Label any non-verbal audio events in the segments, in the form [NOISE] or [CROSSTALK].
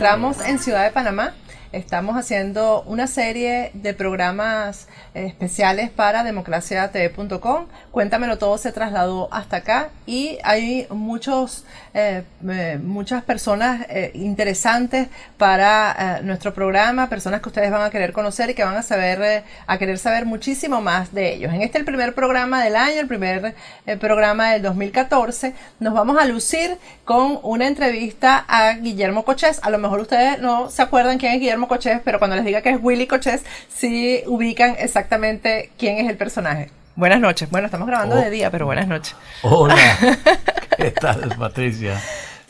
entramos en Ciudad de Panamá Estamos haciendo una serie de programas eh, especiales para democraciatv.com. Cuéntamelo todo se trasladó hasta acá y hay muchos, eh, eh, muchas personas interesantes para nuestro programa, personas que ustedes van a querer conocer y que van a saber, a querer saber muchísimo más de ellos. En este el primer programa del año, el primer programa del 2014, nos vamos a lucir con una entrevista a Guillermo Cochés. A lo mejor ustedes no se acuerdan quién es Guillermo coches pero cuando les diga que es Willy coches sí ubican exactamente quién es el personaje. Buenas noches. Bueno, estamos grabando oh. de día, pero buenas noches. Hola. [LAUGHS] ¿Qué tal, Patricia?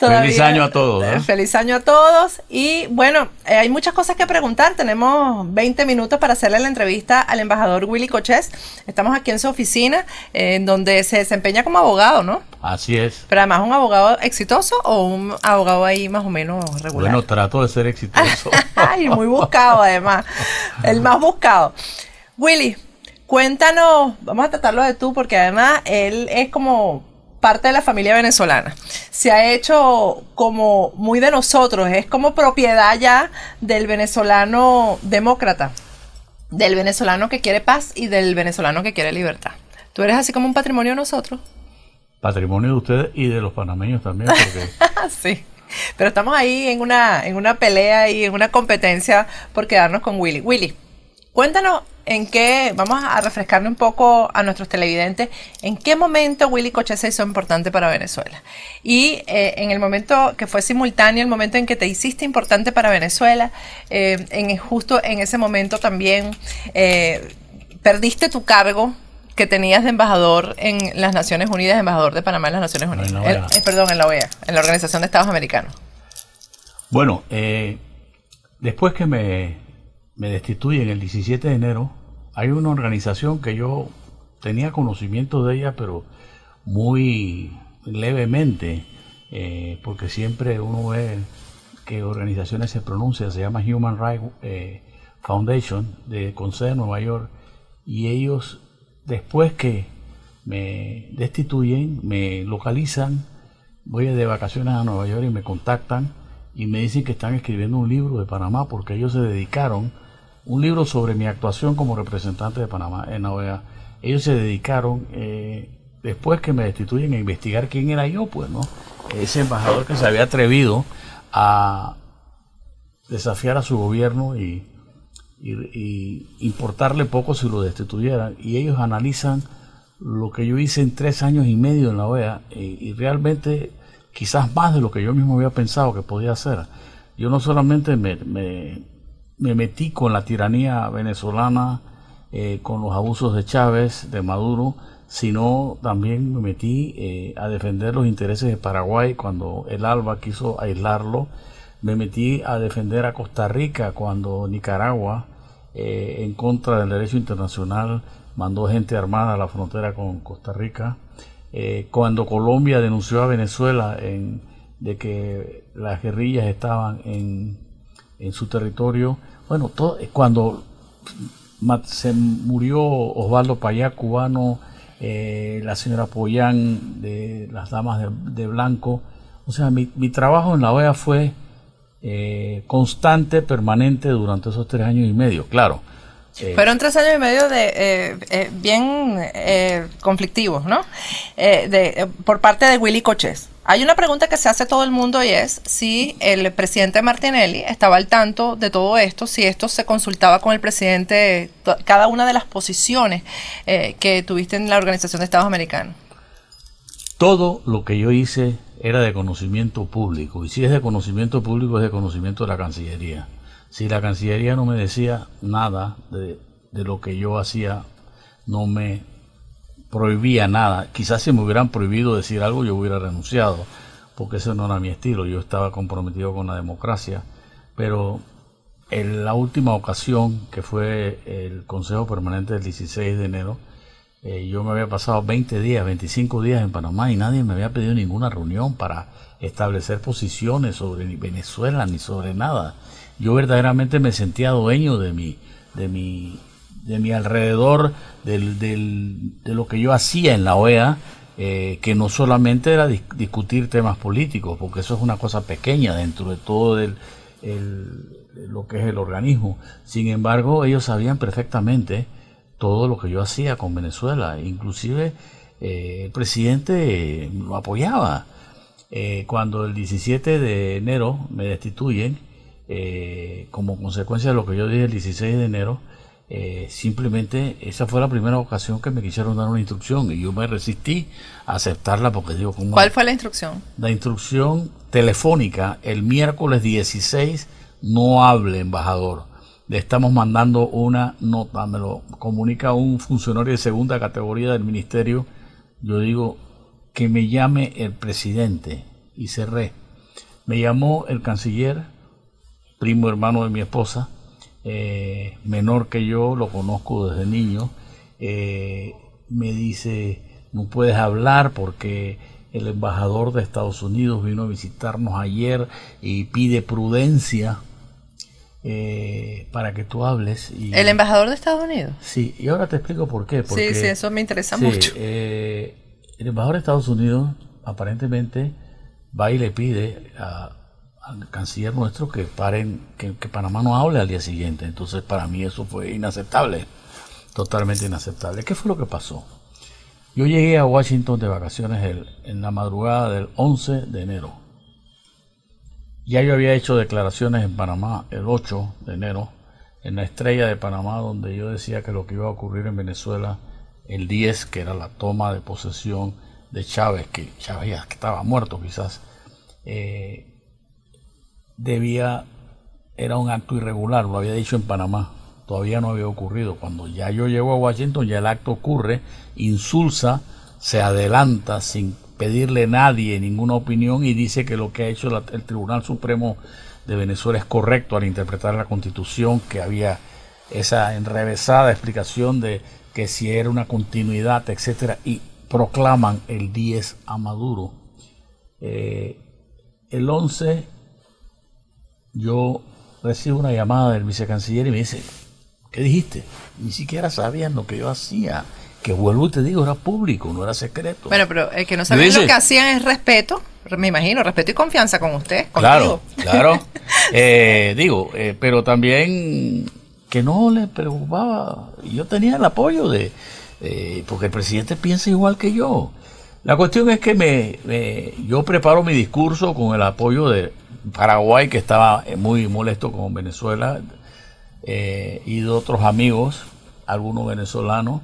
feliz año a todos. Feliz año a todos. Y bueno, eh, hay muchas cosas que preguntar. Tenemos 20 minutos para hacerle la entrevista al embajador Willy Cochés. Estamos aquí en su oficina, eh, en donde se desempeña como abogado, ¿no? Así es. Pero además, ¿un abogado exitoso o un abogado ahí más o menos regular? Bueno, trato de ser exitoso. [LAUGHS] Ay, muy buscado, además. El más buscado. Willy, cuéntanos, vamos a tratarlo de tú, porque además él es como parte de la familia venezolana. Se ha hecho como muy de nosotros, es como propiedad ya del venezolano demócrata, del venezolano que quiere paz y del venezolano que quiere libertad. ¿Tú eres así como un patrimonio de nosotros? Patrimonio de ustedes y de los panameños también. [LAUGHS] sí. Pero estamos ahí en una, en una pelea y en una competencia por quedarnos con Willy. Willy, Cuéntanos en qué, vamos a refrescarle un poco a nuestros televidentes, en qué momento Willy Coche se hizo importante para Venezuela. Y eh, en el momento que fue simultáneo, el momento en que te hiciste importante para Venezuela, eh, en, justo en ese momento también eh, perdiste tu cargo que tenías de embajador en las Naciones Unidas, embajador de Panamá en las Naciones Unidas. En la e perdón, en la OEA, en la Organización de Estados Americanos. Bueno, después que me me destituyen el 17 de enero, hay una organización que yo tenía conocimiento de ella, pero muy levemente, eh, porque siempre uno ve que organizaciones se pronuncian, se llama Human Rights eh, Foundation de Consejo de Nueva York, y ellos después que me destituyen, me localizan, voy de vacaciones a Nueva York y me contactan y me dicen que están escribiendo un libro de Panamá porque ellos se dedicaron un libro sobre mi actuación como representante de Panamá en la OEA. Ellos se dedicaron, eh, después que me destituyen, a investigar quién era yo, pues, ¿no? Ese embajador que se había atrevido a desafiar a su gobierno y, importarle poco si lo destituyeran. Y ellos analizan lo que yo hice en tres años y medio en la OEA y, realmente quizás más de lo que yo mismo había pensado que podía hacer. Yo no solamente me me metí con la tiranía venezolana, eh, con los abusos de Chávez, de Maduro, sino también me metí eh, a defender los intereses de Paraguay cuando el ALBA quiso aislarlo, me metí a defender a Costa Rica cuando Nicaragua, eh, en contra del derecho internacional, mandó gente armada a la frontera con Costa Rica, cuando Colombia denunció a Venezuela de que las guerrillas estaban en en su territorio. Bueno, todo, eh, cuando se murió Osvaldo Payá, cubano, eh, la señora Poyán, de las Damas de, Blanco. O sea, mi, mi, trabajo en la OEA fue eh, constante, permanente durante esos tres años y medio, claro. Fueron tres años y medio de bien conflictivos, ¿no? De, por parte de Willy Coches. Hay una pregunta que se hace todo el mundo y es si el presidente Martinelli estaba al tanto de todo esto, si esto se consultaba con el presidente, cada una de las posiciones eh, que tuviste en la Organización de Estados Americanos. Todo lo que yo hice era de conocimiento público, y si es de conocimiento público es de conocimiento de la Cancillería. Si la Cancillería no me decía nada de lo que yo hacía, no me prohibía nada. Quizás si me hubieran prohibido decir algo yo hubiera renunciado, porque ese no era mi estilo, yo estaba comprometido con la democracia. Pero en la última ocasión, que fue el Consejo Permanente del 16 de enero, eh, yo me había pasado 20 días, 25 días en Panamá y nadie me había pedido ninguna reunión para establecer posiciones sobre Venezuela ni sobre nada. Yo verdaderamente me sentía dueño de mi, de mi de mi alrededor, del, del, de lo que yo hacía en la OEA, eh, que no solamente era discutir temas políticos, porque eso es una cosa pequeña dentro de todo el, lo que es el organismo. Sin embargo, ellos sabían perfectamente todo lo que yo hacía con Venezuela, inclusive eh, el presidente lo apoyaba. Eh, cuando el 17 de enero me destituyen, como consecuencia de lo que yo dije el 16 de enero, eh, simplemente esa fue la primera ocasión que me quisieron dar una instrucción y yo me resistí a aceptarla porque digo, ¿Cuál fue la instrucción? La instrucción telefónica el miércoles 16, no hable embajador. Le estamos mandando una nota, me lo comunica un funcionario de segunda categoría del ministerio. Yo digo, que me llame el presidente y cerré. Me llamó el canciller, primo hermano de mi esposa, eh, menor que yo, lo conozco desde niño, eh, me dice, no puedes hablar porque el embajador de Estados Unidos vino a visitarnos ayer y pide prudencia eh, para que tú hables. ¿El embajador de Estados Unidos? Sí, y ahora te explico por qué. sí, sí, eso me interesa mucho. el embajador de Estados Unidos aparentemente va y le pide a canciller nuestro que paren, que, que, Panamá no hable al día siguiente. Entonces, para mí eso fue inaceptable, totalmente inaceptable. ¿Qué fue lo que pasó? Yo llegué a Washington de vacaciones en la madrugada del 11 de enero. Ya yo había hecho declaraciones en Panamá el 8 de enero, en la estrella de Panamá, donde yo decía que lo que iba a ocurrir en Venezuela el 10, que era la toma de posesión de Chávez, que Chávez ya estaba muerto quizás, eh, debía, era un acto irregular, lo había dicho en Panamá, todavía no había ocurrido. Cuando ya yo llego a Washington, ya el acto ocurre, insulsa, se adelanta sin pedirle a nadie ninguna opinión y dice que lo que ha hecho el Tribunal Supremo de Venezuela es correcto al interpretar la constitución, que había esa enrevesada explicación de que si era una continuidad, etcétera, y proclaman el 10 a Maduro. Eh, el 11 yo recibo una llamada del vicecanciller y me dice, ¿qué dijiste? Ni siquiera sabían lo que yo hacía. Que vuelvo y te digo, era público, no era secreto. Bueno, pero el que no sabía lo que hacían es respeto, me imagino, respeto y confianza con usted. Claro, claro. [LAUGHS] Eh, digo, eh, pero también que no le preocupaba. Yo tenía el apoyo de, eh, porque el presidente piensa igual que yo. La cuestión es que me, yo preparo mi discurso con el apoyo de Paraguay, que estaba muy molesto con Venezuela, eh, y de otros amigos, algunos venezolanos.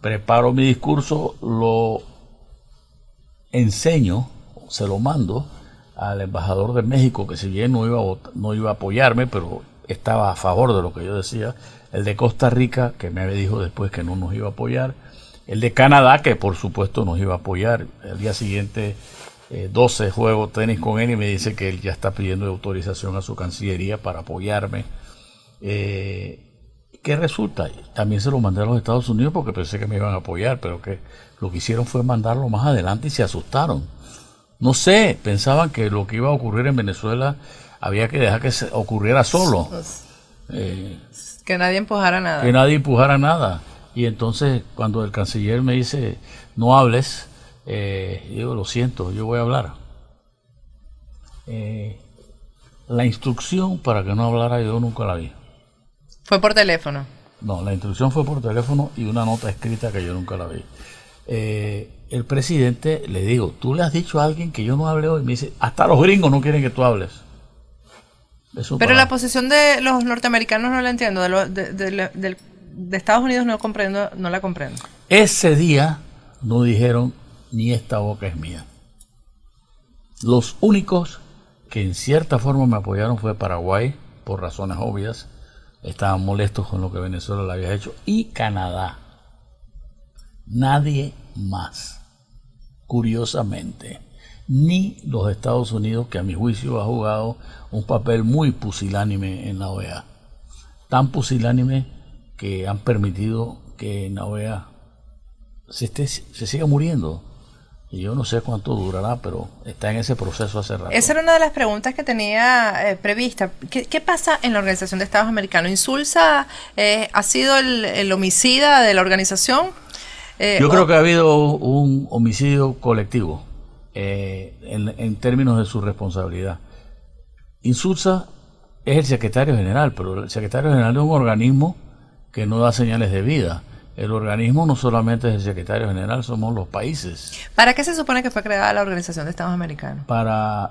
Preparo mi discurso, lo enseño, se lo mando al embajador de México, que si bien no iba a no iba a apoyarme, pero estaba a favor de lo que yo decía. El de Costa Rica, que me dijo después que no nos iba a apoyar el de Canadá, que por supuesto nos iba a apoyar. El día siguiente, eh, 12, juego tenis con él y me dice que él ya está pidiendo autorización a su Cancillería para apoyarme. Eh, ¿Qué resulta? También se lo mandé a los Estados Unidos porque pensé que me iban a apoyar, pero que lo que hicieron fue mandarlo más adelante y se asustaron. No sé, pensaban que lo que iba a ocurrir en Venezuela había que dejar que se ocurriera solo. Pues, eh, pues, que nadie empujara nada. Que nadie empujara nada. Y entonces cuando el canciller me dice, no hables, eh, digo, lo siento, yo voy a hablar. Eh, la instrucción para que no hablara yo nunca la vi. ¿Fue por teléfono? No, la instrucción fue por teléfono y una nota escrita que yo nunca la vi. Eh, el presidente, le digo, tú le has dicho a alguien que yo no hable hoy, me dice, hasta los gringos no quieren que tú hables. Pero la posición de los norteamericanos no la entiendo, de lo, de Estados Unidos no comprendo, no la comprendo. Ese día no dijeron ni esta boca es mía. Los únicos que en cierta forma me apoyaron fue Paraguay, por razones obvias. Estaban molestos con lo que Venezuela le había hecho. Y Canadá. Nadie más. Curiosamente. Ni los Estados Unidos, que a mi juicio ha jugado un papel muy pusilánime en la OEA. Tan pusilánime que han permitido que en se, esté, se siga muriendo. Y yo no sé cuánto durará, pero está en ese proceso hace rato. Esa era una de las preguntas que tenía eh, prevista. ¿Qué, pasa en la Organización de Estados Americanos? ¿Insulsa eh, ha sido el, homicida de la organización? Eh, yo creo que ha habido un homicidio colectivo en, en términos de su responsabilidad. Insulsa es el secretario general, pero el secretario general de un organismo que no da señales de vida. El organismo no solamente es el secretario general, somos los países. ¿Para qué se supone que fue creada la Organización de Estados Americanos? Para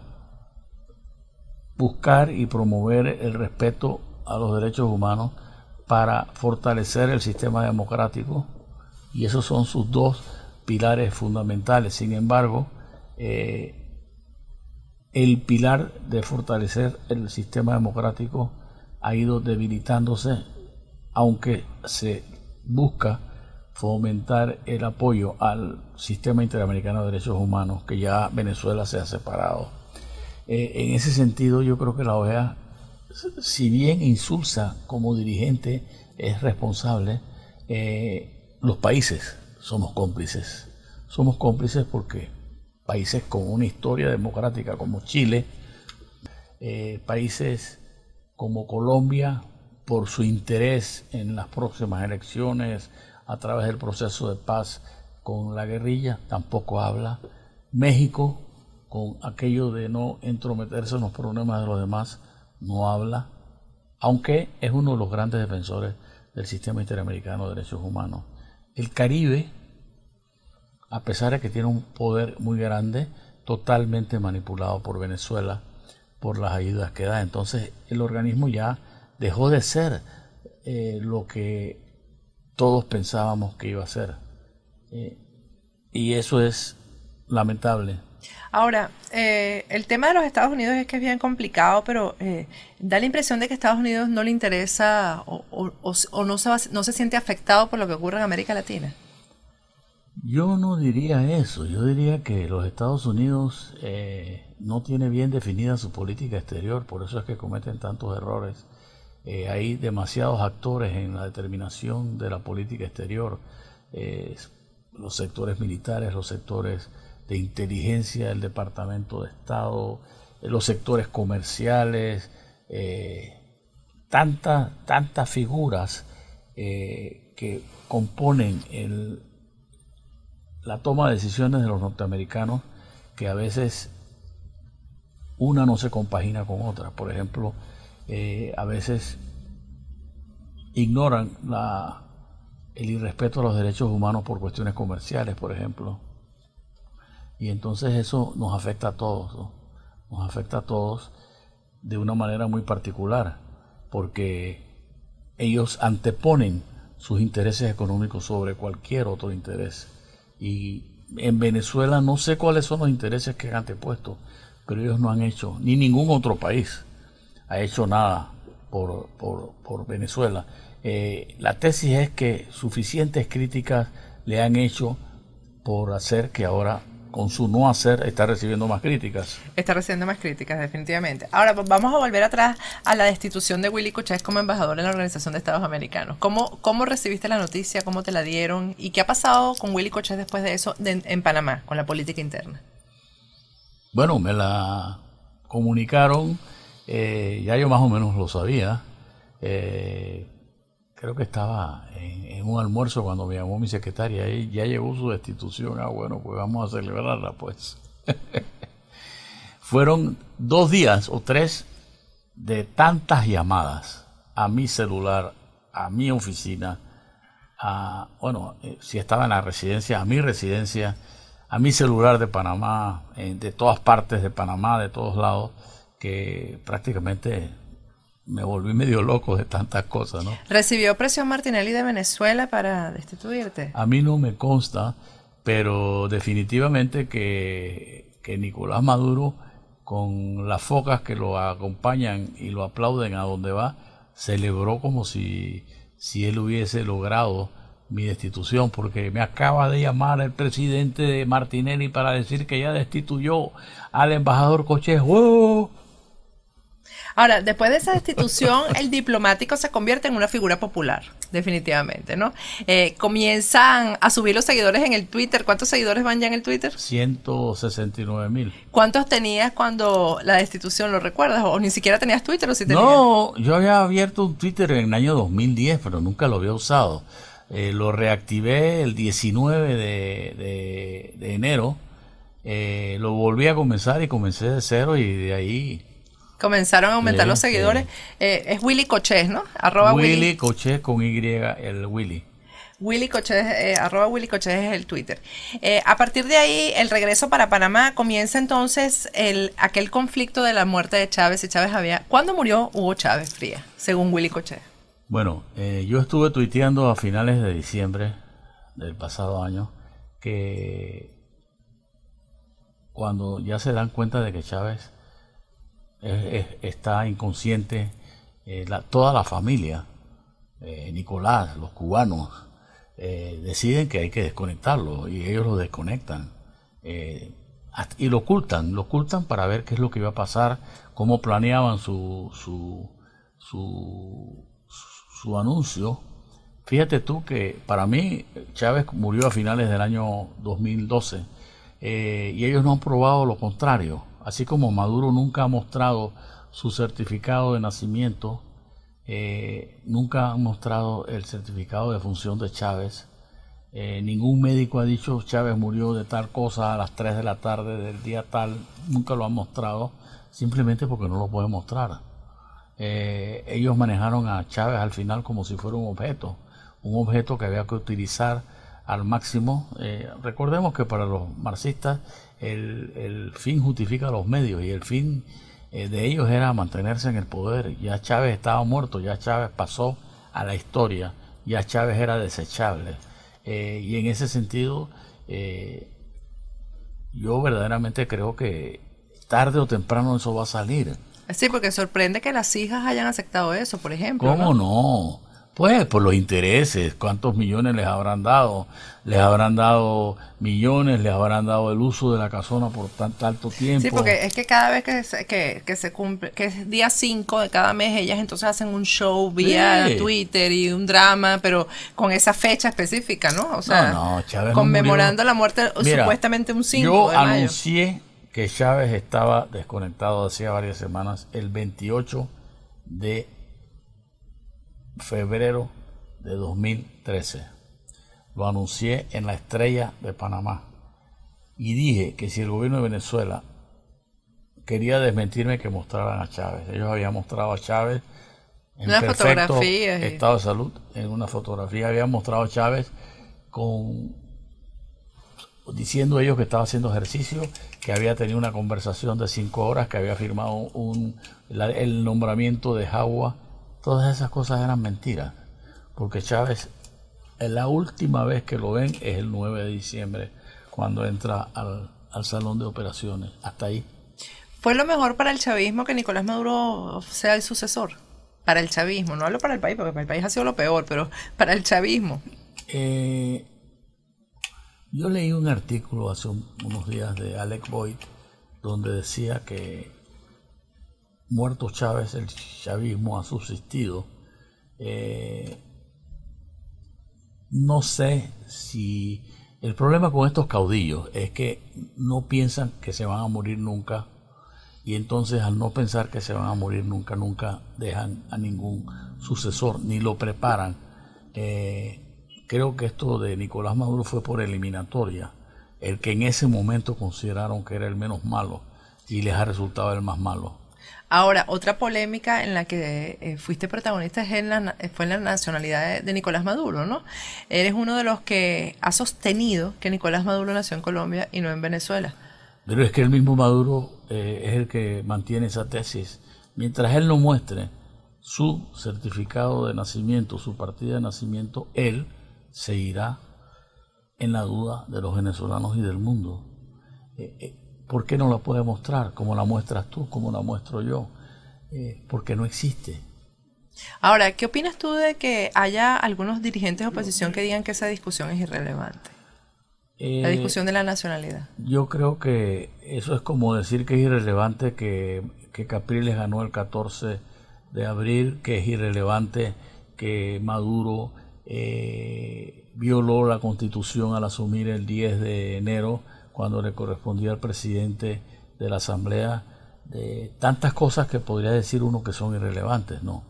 buscar y promover el respeto a los derechos humanos, para fortalecer el sistema democrático, y esos son sus dos pilares fundamentales. Sin embargo, eh, el pilar de fortalecer el sistema democrático ha ido debilitándose aunque se busca fomentar el apoyo al sistema interamericano de derechos humanos, que ya Venezuela se ha separado. Eh, en ese sentido, yo creo que la OEA, si bien insulsa como dirigente, es responsable, eh, los países somos cómplices. Somos cómplices porque países con una historia democrática como Chile, eh, países como Colombia, por su interés en las próximas elecciones a través del proceso de paz con la guerrilla, tampoco habla. México, con aquello de no entrometerse en los problemas de los demás, no habla, aunque es uno de los grandes defensores del sistema interamericano de derechos humanos. El Caribe, a pesar de que tiene un poder muy grande, totalmente manipulado por Venezuela, por las ayudas que da. Entonces el organismo ya dejó de ser eh, lo que todos pensábamos que iba a ser. Eh, y eso es lamentable. Ahora, eh, el tema de los Estados Unidos es que es bien complicado, pero da la impresión de que a Estados Unidos no le interesa o, no, se no se siente afectado por lo que ocurre en América Latina. Yo no diría eso, yo diría que los Estados Unidos no tiene bien definida su política exterior, por eso es que cometen tantos errores eh, hay demasiados actores en la determinación de la política exterior, eh, los sectores militares, los sectores de inteligencia, el Departamento de Estado, eh, los sectores comerciales, tantas, tantas figuras que componen la toma de decisiones de los norteamericanos que a veces una no se compagina con otra. Por ejemplo, eh, a veces ignoran el irrespeto a los derechos humanos por cuestiones comerciales, por ejemplo. Y entonces eso nos afecta a todos, nos afecta a todos de una manera muy particular, porque ellos anteponen sus intereses económicos sobre cualquier otro interés. Y en Venezuela no sé cuáles son los intereses que han antepuesto, pero ellos no han hecho, ni ningún otro país ha hecho nada por, Venezuela. Eh, la tesis es que suficientes críticas le han hecho por hacer que ahora con su no hacer está recibiendo más críticas. Está recibiendo más críticas, definitivamente. Ahora pues, vamos a volver atrás a la destitución de Willy Cochés como embajador en la Organización de Estados Americanos. ¿Cómo, cómo recibiste la noticia? ¿Cómo te la dieron? ¿Y qué ha pasado con Willy Cochés después de eso en Panamá, con la política interna? Bueno, me la comunicaron eh, ya yo más o menos lo sabía. Eh, creo que estaba en, un almuerzo cuando me llamó mi secretaria y ya llegó su destitución. Ah, bueno, pues vamos a celebrarla, pues. [LAUGHS] Fueron dos días o tres de tantas llamadas a mi celular, a mi oficina, a, bueno, eh, si estaba en la residencia, a mi residencia, a mi celular de Panamá, de todas partes de Panamá, de todos lados que prácticamente me volví medio loco de tantas cosas, ¿no? ¿Recibió presión Martinelli de Venezuela para destituirte? A mí no me consta, pero definitivamente que, que Nicolás Maduro, con las focas que lo acompañan y lo aplauden a donde va, celebró como si, si él hubiese logrado mi destitución, porque me acaba de llamar el presidente de Martinelli para decir que ya destituyó al embajador Coche. ¡Oh! Ahora, después de esa destitución, el diplomático se convierte en una figura popular, definitivamente, ¿no? Eh, comienzan a subir los seguidores en el Twitter. ¿Cuántos seguidores van ya en el Twitter? 169 mil. ¿Cuántos tenías cuando la destitución, lo recuerdas? ¿O ni siquiera tenías Twitter o si tenías? No, yo había abierto un Twitter en el año 2010, pero nunca lo había usado. Eh, lo reactivé el 19 de, enero. Eh, lo volví a comenzar y comencé de cero y de ahí Comenzaron a aumentar los seguidores. Eh, es Willy Coches, ¿no? Willy, Willy. Coches con Y, el Willy. Willy Coches, eh, arroba Willy Coches es el Twitter. Eh, a partir de ahí, el regreso para Panamá comienza entonces el, aquel conflicto de la muerte de Chávez y Chávez había... ¿Cuándo murió Hugo Chávez Fría, según Willy Coches? Bueno, yo estuve tuiteando a finales de diciembre del pasado año que cuando ya se dan cuenta de que Chávez está inconsciente eh, toda la familia, eh, Nicolás, los cubanos, eh, deciden que hay que desconectarlo y ellos lo desconectan y lo ocultan, lo ocultan para ver qué es lo que iba a pasar, cómo planeaban su, su, su, su anuncio. Fíjate tú que para mí Chávez murió a finales del año 2012 y ellos no han probado lo contrario así como Maduro nunca ha mostrado su certificado de nacimiento, eh, nunca ha mostrado el certificado de función de Chávez. Eh, ningún médico ha dicho Chávez murió de tal cosa a las 3 de la tarde del día tal, nunca lo han mostrado, simplemente porque no lo puede mostrar. Eh, ellos manejaron a Chávez al final como si fuera un objeto, un objeto que había que utilizar al máximo. recordemos que para los marxistas el, el fin justifica los medios y el fin eh, de ellos era mantenerse en el poder. Ya Chávez estaba muerto, ya Chávez pasó a la historia, ya Chávez era desechable. Eh, y en ese sentido, eh, yo verdaderamente creo que tarde o temprano eso va a salir. Sí, porque sorprende que las hijas hayan aceptado eso, por ejemplo. ¿Cómo no? Pues por los intereses, cuántos millones les habrán dado, les habrán dado millones, les habrán dado el uso de la casona por tan, tanto tiempo. Sí, porque es que cada vez que se, cumple, que es día 5 de cada mes, ellas entonces hacen un show vía Twitter y un drama, pero con esa fecha específica, ¿no? O sea, conmemorando la muerte supuestamente un 5 yo de mayo. anuncié que Chávez estaba desconectado hacía varias semanas, el 28 de febrero de 2013. Lo anuncié en la estrella de Panamá y dije que si el gobierno de Venezuela quería desmentirme que mostraran a Chávez. Ellos habían mostrado a Chávez en una perfecto fotografía, eh. estado de salud, en una fotografía habían mostrado a Chávez con diciendo ellos que estaba haciendo ejercicio, que había tenido una conversación de cinco horas, que había firmado un, el nombramiento de Jagua todas esas cosas eran mentiras, porque Chávez, la última vez que lo ven es el 9 de diciembre, cuando entra al, salón de operaciones, hasta ahí. ¿Fue lo mejor para el chavismo que Nicolás Maduro sea el sucesor? Para el chavismo, no hablo para el país, porque para el país ha sido lo peor, pero para el chavismo. Eh, yo leí un artículo hace unos días de Alec Boyd donde decía que muerto Chávez, el chavismo ha subsistido. Eh, no sé si el problema con estos caudillos es que no piensan que se van a morir nunca y entonces al no pensar que se van a morir nunca, nunca dejan a ningún sucesor ni lo preparan. Eh, creo que esto de Nicolás Maduro fue por eliminatoria, el que en ese momento consideraron que era el menos malo y les ha resultado el más malo. Ahora, otra polémica en la que eh, fuiste protagonista es en la, fue en la nacionalidad de, Nicolás Maduro, ¿no? Eres uno de los que ha sostenido que Nicolás Maduro nació en Colombia y no en Venezuela. Pero es que el mismo Maduro eh, es el que mantiene esa tesis. Mientras él no muestre su certificado de nacimiento, su partida de nacimiento, él seguirá en la duda de los venezolanos y del mundo. Eh, ¿Por qué no la puede mostrar como la muestras tú, como la muestro yo? Eh, porque no existe. Ahora, ¿qué opinas tú de que haya algunos dirigentes de oposición que digan que esa discusión es irrelevante? la eh, discusión de la nacionalidad. Yo creo que eso es como decir que es irrelevante que, Capriles ganó el 14 de abril, que es irrelevante que Maduro eh, violó la constitución al asumir el 10 de enero cuando le correspondía al presidente de la Asamblea de tantas cosas que podría decir uno que son irrelevantes, no.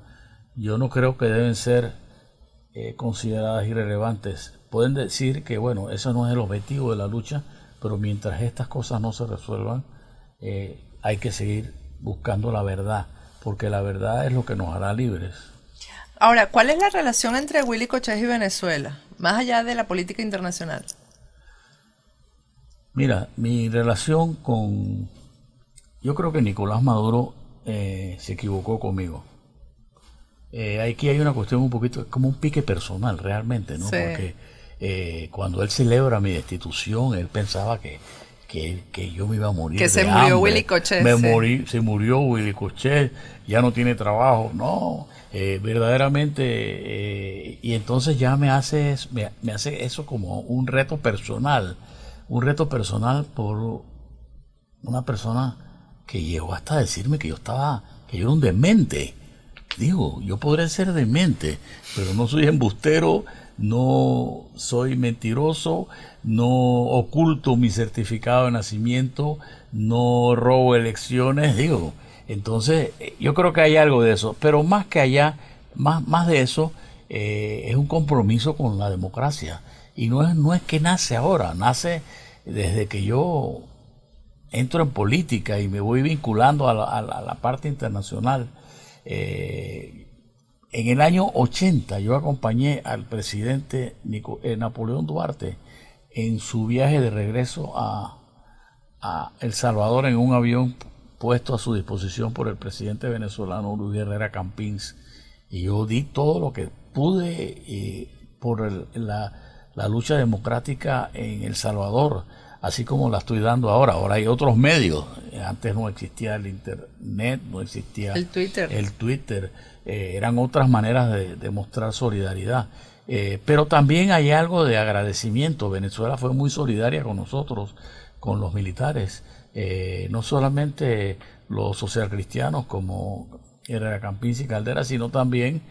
Yo no creo que deben ser eh, consideradas irrelevantes. Pueden decir que, bueno, ese no es el objetivo de la lucha, pero mientras estas cosas no se resuelvan, eh, hay que seguir buscando la verdad, porque la verdad es lo que nos hará libres. Ahora, ¿cuál es la relación entre Willy Cochés y Venezuela, más allá de la política internacional? Mira, mi relación con... Yo creo que Nicolás Maduro eh, se equivocó conmigo. Eh, aquí hay una cuestión un poquito, como un pique personal realmente, ¿no? Porque eh, cuando él celebra mi destitución, él pensaba que, que, yo me iba a morir. Que se murió Willy Cochet. se murió Willy Cochet, ya no tiene trabajo. No, verdaderamente. y entonces ya me hace, me hace eso como un reto personal un reto personal por una persona que llegó hasta decirme que yo estaba, que yo era un demente. Digo, yo podré ser demente, pero no soy embustero, no soy mentiroso, no oculto mi certificado de nacimiento, no robo elecciones, digo. Entonces, yo creo que hay algo de eso, pero más que allá, más, más de eso, eh, es un compromiso con la democracia. Y no es, que nace ahora, nace desde que yo entro en política y me voy vinculando a la, parte internacional. Eh, en el año 80 yo acompañé al presidente eh, Napoleón Duarte en su viaje de regreso a, El Salvador en un avión puesto a su disposición por el presidente venezolano Luis Herrera Campins. Y yo di todo lo que pude eh, por la la lucha democrática en El Salvador, así como la estoy dando ahora. Ahora hay otros medios. Antes no existía el Internet, no existía el Twitter. El Twitter. Eh, eran otras maneras de, mostrar solidaridad. Eh, pero también hay algo de agradecimiento. Venezuela fue muy solidaria con nosotros, con los militares. Eh, no solamente los socialcristianos como Herrera Campins y Caldera, sino también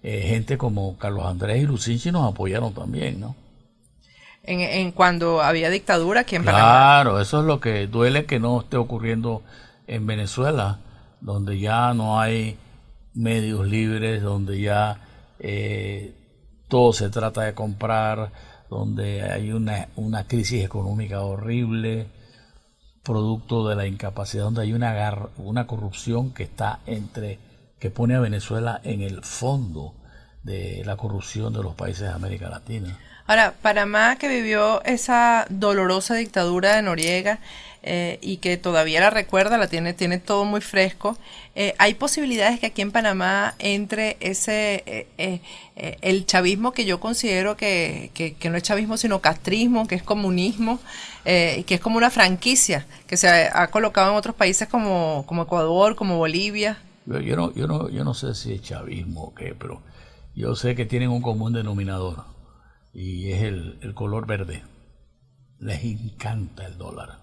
gente como Carlos Andrés y Lucinchi nos apoyaron también, ¿no? en, cuando había dictadura ¿quién pagaba? claro, eso es lo que duele que no esté ocurriendo en Venezuela, donde ya no hay medios libres, donde ya eh, todo se trata de comprar, donde hay una, una crisis económica horrible, producto de la incapacidad, donde hay una, una corrupción que está entre, que pone a Venezuela en el fondo de la corrupción de los países de América Latina. Ahora, Panamá que vivió esa dolorosa dictadura de Noriega eh, y que todavía la recuerda, la tiene, tiene todo muy fresco, eh, ¿hay posibilidades que aquí en Panamá entre ese, eh, el chavismo que yo considero que, no es chavismo sino castrismo, que es comunismo, que es como una franquicia que se ha, colocado en otros países como, como Ecuador, como Bolivia? Yo no, yo, no, yo no sé si es chavismo o qué, pero yo sé que tienen un común denominador y es el, color verde. Les encanta el dólar.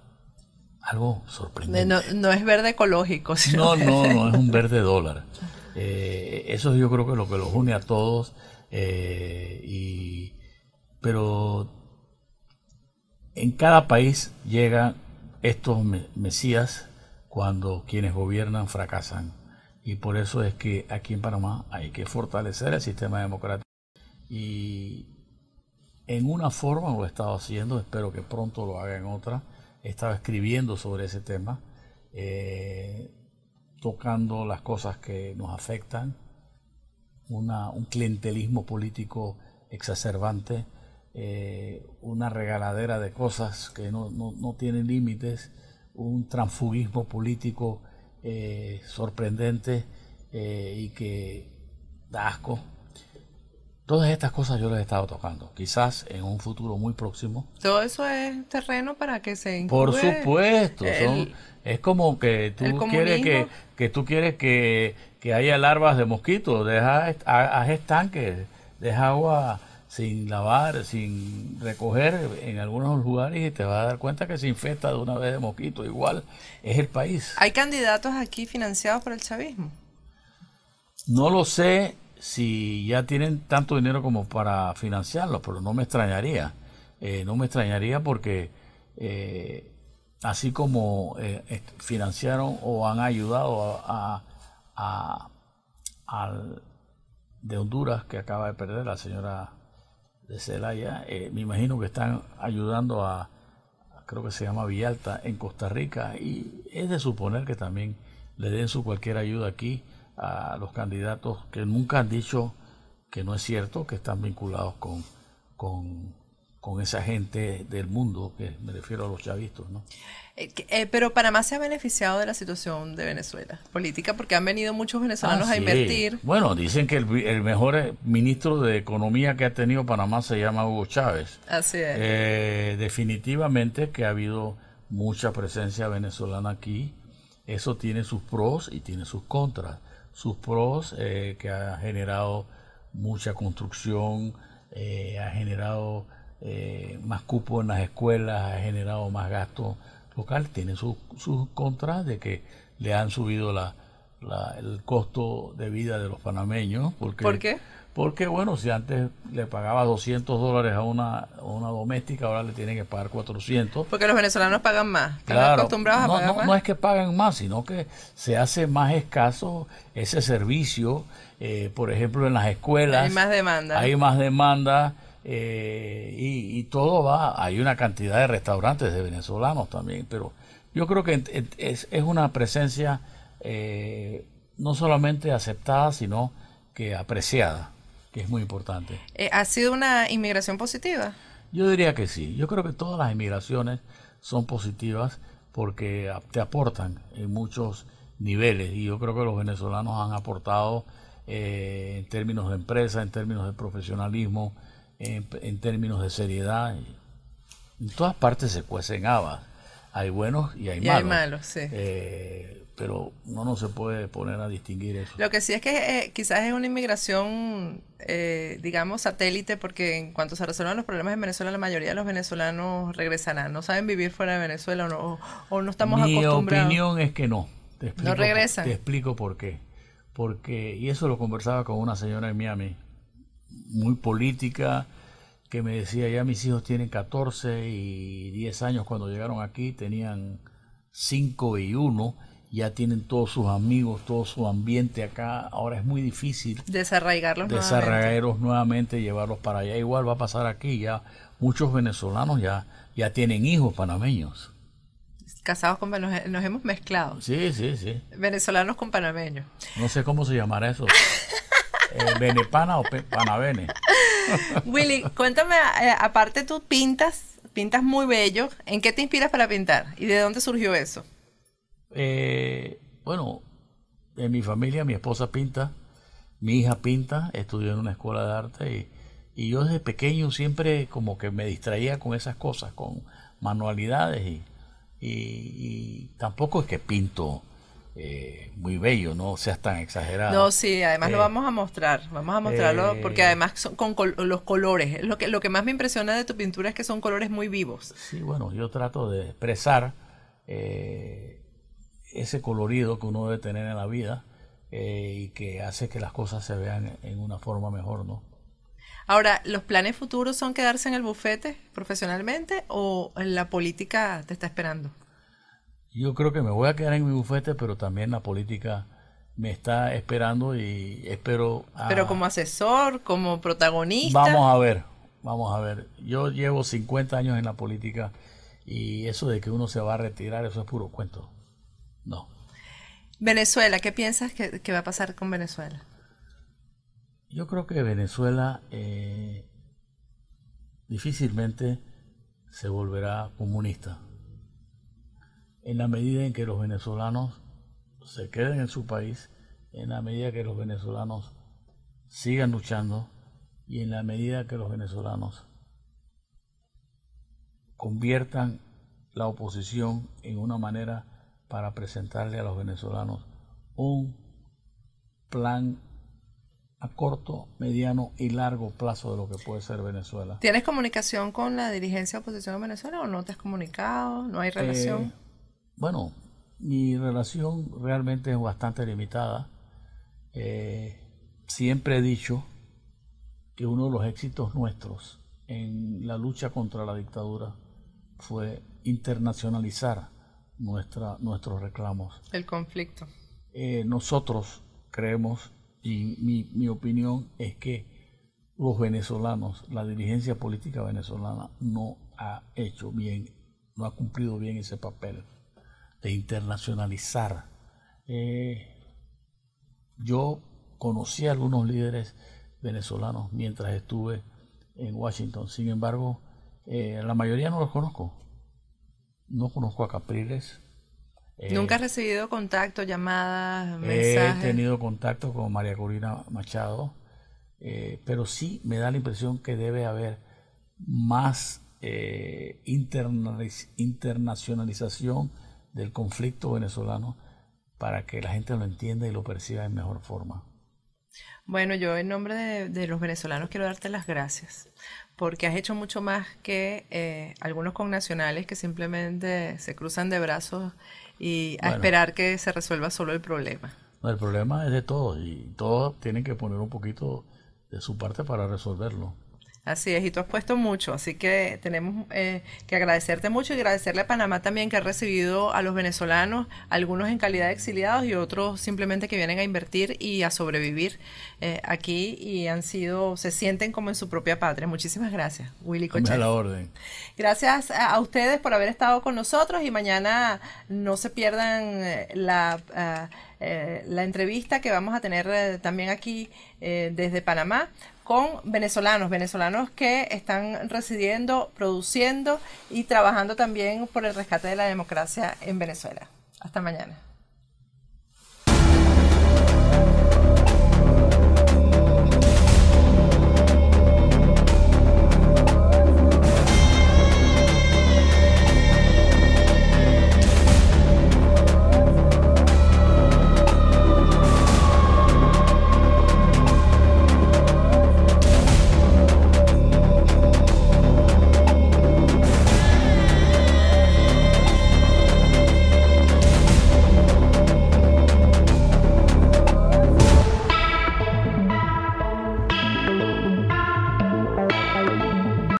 Algo sorprendente. No, es verde ecológico, [LAUGHS] No, no, no es un verde dólar. Eh, eso yo creo que es lo que los une a todos. Eh, y, pero en cada país llegan estos mesías cuando quienes gobiernan fracasan. Y por eso es que aquí en Panamá hay que fortalecer el sistema democrático. Y en una forma lo he estado haciendo, espero que pronto lo haga en otra. He estado escribiendo sobre ese tema, eh, tocando las cosas que nos afectan, un clientelismo político exacerbante, eh, una regaladera de cosas que no, tienen límites, un transfugismo político eh, sorprendente y que da asco Todas estas cosas yo les he estado tocando, quizás en un futuro muy próximo. Todo eso es terreno para que se incluya. Por supuesto, es como que tú quieres que, que tú quieres que, que haya larvas de mosquitos, deja haz estanques, deja agua sin lavar, sin recoger en algunos lugares y te vas a dar cuenta que se infecta de una vez de mosquito. Igual es el país. ¿Hay candidatos aquí financiados por el chavismo? No lo sé si ya tienen tanto dinero como para financiarlo, pero no me extrañaría, eh, no me extrañaría porque eh, así como eh, financiaron o han ayudado a, al de Honduras que acaba de perder la señora de Celaya, me imagino que están ayudando a, creo que se llama Villalta, en Costa Rica, y es de suponer que también le den su cualquier ayuda aquí a los candidatos que nunca han dicho que no es cierto, que están vinculados con, con, esa gente del mundo, que me refiero a los chavistas. ¿no? Eh, eh, pero Panamá se ha beneficiado de la situación de Venezuela, política, porque han venido muchos venezolanos ah, a invertir. Bueno, dicen que el, mejor eh, ministro de Economía que ha tenido Panamá se llama Hugo Chávez. Así es. definitivamente que ha habido mucha presencia venezolana aquí. Eso tiene sus pros y tiene sus contras sus pros, eh, que ha generado mucha construcción, eh, ha generado eh, más cupo en las escuelas, ha generado más gasto local, tiene sus contras de que le han subido la, el costo de vida de los panameños. Porque, ¿Por qué? Porque bueno, si antes le pagaba 200 dólares a una, doméstica, ahora le tienen que pagar 400. Porque los venezolanos pagan más. claro, no, no, no es que pagan más, sino que se hace más escaso ese servicio. Eh, por ejemplo, en las escuelas. Hay más demanda. Hay más demanda. Eh, y, todo va. Hay una cantidad de restaurantes de venezolanos también. Pero yo creo que es, es una presencia eh, no solamente aceptada, sino que apreciada que es muy importante. Eh, ¿Ha sido una inmigración positiva? Yo diría que sí. Yo creo que todas las inmigraciones son positivas porque te aportan en muchos niveles y yo creo que los venezolanos han aportado eh, en términos de empresa, en términos de profesionalismo, en, en términos de seriedad. En todas partes se cuecen habas hay buenos y hay malos. Eh, pero no, no se puede poner a distinguir eso. Lo que sí es que eh, quizás es una inmigración, eh, digamos, satélite, porque en cuanto se resuelvan los problemas en Venezuela, la mayoría de los venezolanos regresarán. No saben vivir fuera de Venezuela o no, o no estamos acostumbrados. Mi opinión es que no. Te explico, no regresan. Te explico por qué. Porque, y eso lo conversaba con una señora en Miami, muy política, que me decía, ya mis hijos tienen 14 y 10 años cuando llegaron aquí, tenían 5 y 1, ya tienen todos sus amigos, todo su ambiente acá, ahora es muy difícil desarraigarlos. Desarraigarlos nuevamente. llevarlos para allá, igual va a pasar aquí, ya muchos venezolanos ya, ya tienen hijos panameños. Casados con nos, hemos mezclado. Sí, sí, sí. Venezolanos con panameños. No sé cómo se llamará eso. [LAUGHS] Eh, ¿Venepana o panavene? [LAUGHS] Willy, cuéntame, eh, aparte tú pintas, pintas muy bello. ¿En qué te inspiras para pintar? ¿Y de dónde surgió eso? Eh, bueno, en mi familia mi esposa pinta, mi hija pinta, estudió en una escuela de arte y, yo desde pequeño siempre como que me distraía con esas cosas, con manualidades y tampoco es que pinto eh, muy bello, no seas tan exagerado. No, sí, además lo eh, vamos a mostrar, vamos a mostrarlo eh, porque además con los colores, lo que, lo que más me impresiona de tu pintura es que son colores muy vivos. Sí, bueno, yo trato de expresar ese colorido que uno debe tener en la vida y que hace que las cosas se vean en una forma mejor, ¿no? Ahora, ¿los planes futuros son quedarse en el bufete profesionalmente o la política te está esperando? yo creo que me voy a quedar en mi bufete, pero también la política me está esperando y espero... Pero como asesor, como protagonista. Vamos a ver, vamos a ver. Yo llevo 50 años en la política y eso de que uno se va a retirar, eso es puro cuento. No. Venezuela, ¿qué piensas que, va a pasar con Venezuela? Yo creo que Venezuela eh, difícilmente se volverá comunista en la medida en que los venezolanos se queden en su país, en la medida que los venezolanos sigan luchando y en la medida que los venezolanos conviertan la oposición en una manera para presentarle a los venezolanos un plan a corto, mediano y largo plazo de lo que puede ser Venezuela. ¿Tienes comunicación con la dirigencia de oposición de Venezuela o no te has comunicado? ¿No hay eh, relación? Bueno, mi relación realmente es bastante limitada. Eh, siempre he dicho que uno de los éxitos nuestros en la lucha contra la dictadura fue internacionalizar nuestra, nuestros reclamos. El conflicto. Eh, nosotros creemos, y mi, mi opinión es que los venezolanos, la dirigencia política venezolana no ha hecho bien, no ha cumplido bien ese papel internacionalizar. Eh, yo conocí a algunos líderes venezolanos mientras estuve en Washington, sin embargo, eh, la mayoría no los conozco. No conozco a Capriles. Eh, ¿Nunca has recibido contacto, llamadas, mensajes? He tenido contacto con María Corina Machado, pero sí me da la impresión que debe haber más internacionalización del conflicto venezolano para que la gente lo entienda y lo perciba en mejor forma. Bueno, yo en nombre de, los venezolanos quiero darte las gracias, porque has hecho mucho más que eh, algunos connacionales que simplemente se cruzan de brazos y a esperar que se resuelva solo el problema. el problema es de todos y todos tienen que poner un poquito de su parte para resolverlo. Así es, y tú has puesto mucho, así que tenemos eh, que agradecerte mucho y agradecerle a Panamá también que ha recibido a los venezolanos, algunos en calidad de exiliados y otros simplemente que vienen a invertir y a sobrevivir eh, aquí y han sido, se sienten como en su propia patria. Muchísimas gracias, Willy Coche. A la orden. Gracias a, ustedes por haber estado con nosotros y mañana no se pierdan eh, la, ah, la entrevista que vamos a tener también aquí desde Panamá con venezolanos, venezolanos que están residiendo, produciendo y trabajando también por el rescate de la democracia en Venezuela. Hasta mañana.